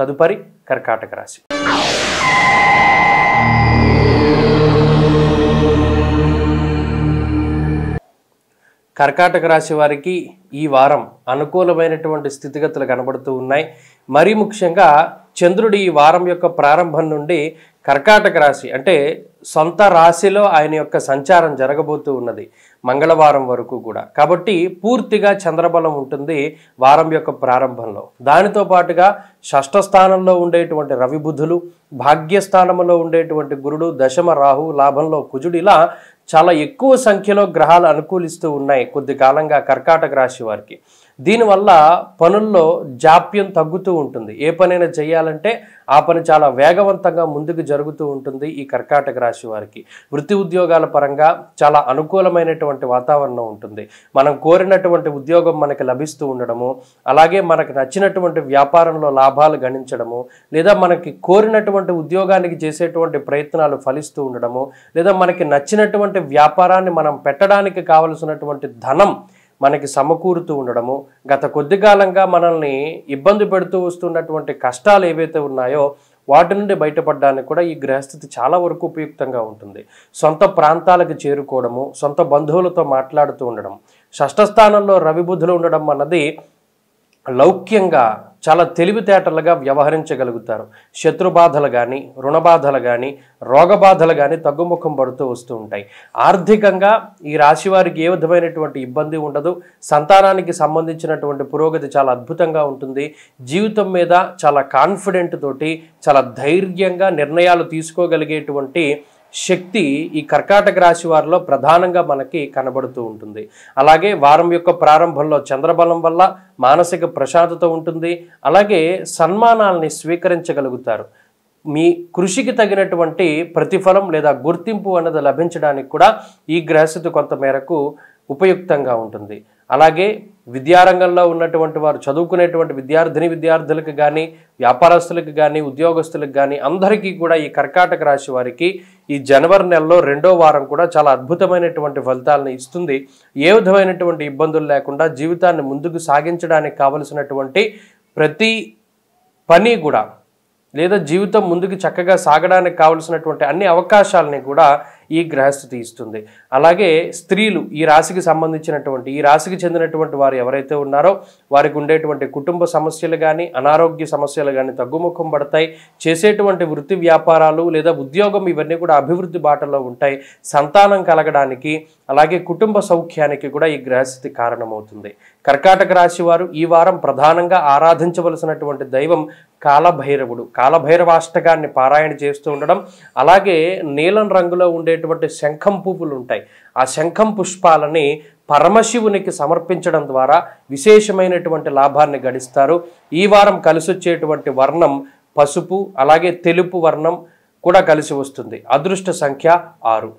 తదుపరి కర్కాటక రాశి కర్కాటక రాశి వారికి ఈ వారం అనుకూలమైనటువంటి స్థితిగతులు కనబడుతూ ఉన్నాయి మరీ ముఖ్యంగా చంద్రుడు ఈ వారం యొక్క ప్రారంభం నుండి కర్కాటక రాశి అంటే సొంత రాశిలో ఆయన యొక్క సంచారం జరగబోతూ ఉన్నది మంగళవారం వరకు కూడా కాబట్టి పూర్తిగా చంద్రబలం ఉంటుంది వారం యొక్క ప్రారంభంలో దానితో పాటుగా షష్ఠ స్థానంలో ఉండేటువంటి రవిబుధులు భాగ్యస్థానంలో ఉండేటువంటి గురుడు దశమ రాహు లాభంలో కుజుడు ఇలా చాలా ఎక్కువ సంఖ్యలో గ్రహాలు అనుకూలిస్తూ ఉన్నాయి కొద్ది కాలంగా కర్కాటక రాశి వారికి దీనివల్ల పనుల్లో జాప్యం తగ్గుతూ ఉంటుంది ఏ పనైనా చేయాలంటే ఆ పని చాలా వేగవంతంగా ముందుకు జరుగుతూ ఉంటుంది ఈ కర్కాటక రాశి వారికి వృత్తి ఉద్యోగాల పరంగా చాలా అనుకూలమైనటువంటి వాతావరణం ఉంటుంది మనం కోరినటువంటి ఉద్యోగం మనకి లభిస్తూ ఉండడము అలాగే మనకు నచ్చినటువంటి వ్యాపారంలో లాభాలు గణించడము లేదా మనకి కోరినటువంటి ఉద్యోగానికి చేసేటువంటి ప్రయత్నాలు ఫలిస్తూ ఉండడము లేదా మనకి నచ్చినటువంటి వ్యాపారాన్ని మనం పెట్టడానికి కావలసినటువంటి ధనం మనకి సమకూరుతూ ఉండడము గత కొద్ది కాలంగా మనల్ని ఇబ్బంది పెడుతూ వస్తున్నటువంటి కష్టాలు ఏవైతే ఉన్నాయో వాటి నుండి బయటపడడానికి కూడా ఈ గ్రహస్థితి చాలా వరకు ఉపయుక్తంగా ఉంటుంది సొంత ప్రాంతాలకు చేరుకోవడము సొంత బంధువులతో మాట్లాడుతూ ఉండడం షష్ఠస్థానంలో రవిబుధులు ఉండడం అన్నది లౌక్యంగా చాలా తెలివితేటలుగా వ్యవహరించగలుగుతారు శత్రుబాధలు కానీ రుణబాధలు కానీ రోగబాధలు కానీ తగ్గుముఖం పడుతూ వస్తూ ఉంటాయి ఆర్థికంగా ఈ రాశి వారికి ఏ విధమైనటువంటి ఇబ్బంది ఉండదు సంతానానికి సంబంధించినటువంటి పురోగతి చాలా అద్భుతంగా ఉంటుంది జీవితం మీద చాలా కాన్ఫిడెంట్ తోటి చాలా ధైర్యంగా నిర్ణయాలు తీసుకోగలిగేటువంటి శక్తి ఈ కర్కాటక రాశి వారిలో ప్రధానంగా మనకి కనబడుతూ ఉంటుంది అలాగే వారం యొక్క ప్రారంభంలో చంద్రబలం వల్ల మానసిక ప్రశాంతత ఉంటుంది అలాగే సన్మానాల్ని స్వీకరించగలుగుతారు మీ కృషికి తగినటువంటి ప్రతిఫలం లేదా గుర్తింపు అన్నది లభించడానికి కూడా ఈ గ్రహస్థితి కొంత మేరకు ఉపయుక్తంగా ఉంటుంది అలాగే విద్యారంగంలో ఉన్నటువంటి వారు చదువుకునేటువంటి విద్యార్థిని విద్యార్థులకు కానీ వ్యాపారస్తులకు కానీ ఉద్యోగస్తులకు కానీ అందరికీ కూడా ఈ కర్కాటక రాశి వారికి ఈ జనవరి నెలలో రెండో వారం కూడా చాలా అద్భుతమైనటువంటి ఫలితాలను ఇస్తుంది ఏ విధమైనటువంటి ఇబ్బందులు లేకుండా జీవితాన్ని ముందుకు సాగించడానికి కావలసినటువంటి ప్రతి పని కూడా లేదా జీవితం ముందుకు చక్కగా సాగడానికి కావలసినటువంటి అన్ని అవకాశాలని కూడా ఈ గ్రహస్థితి ఇస్తుంది అలాగే స్త్రీలు ఈ రాశికి సంబంధించినటువంటి ఈ రాశికి చెందినటువంటి వారు ఎవరైతే ఉన్నారో వారికి ఉండేటువంటి కుటుంబ సమస్యలు కానీ అనారోగ్య సమస్యలు కానీ తగ్గుముఖం పడతాయి చేసేటువంటి వృత్తి వ్యాపారాలు లేదా ఉద్యోగం ఇవన్నీ కూడా అభివృద్ధి బాటలో ఉంటాయి సంతానం కలగడానికి అలాగే కుటుంబ సౌఖ్యానికి కూడా ఈ గ్రహస్థితి కారణమవుతుంది కర్కాటక రాశి వారు ఈ వారం ప్రధానంగా ఆరాధించవలసినటువంటి దైవం కాలభైరవుడు కాలభైరవాష్టకాన్ని పారాయణ చేస్తూ ఉండడం అలాగే నీలం రంగులో ఉండే ఉండేటువంటి శంఖం పువ్వులు ఉంటాయి ఆ శంఖం పుష్పాలని పరమశివునికి సమర్పించడం ద్వారా విశేషమైనటువంటి లాభాన్ని గడిస్తారు ఈ వారం కలిసొచ్చేటువంటి వర్ణం పసుపు అలాగే తెలుపు వర్ణం కూడా కలిసి వస్తుంది అదృష్ట సంఖ్య ఆరు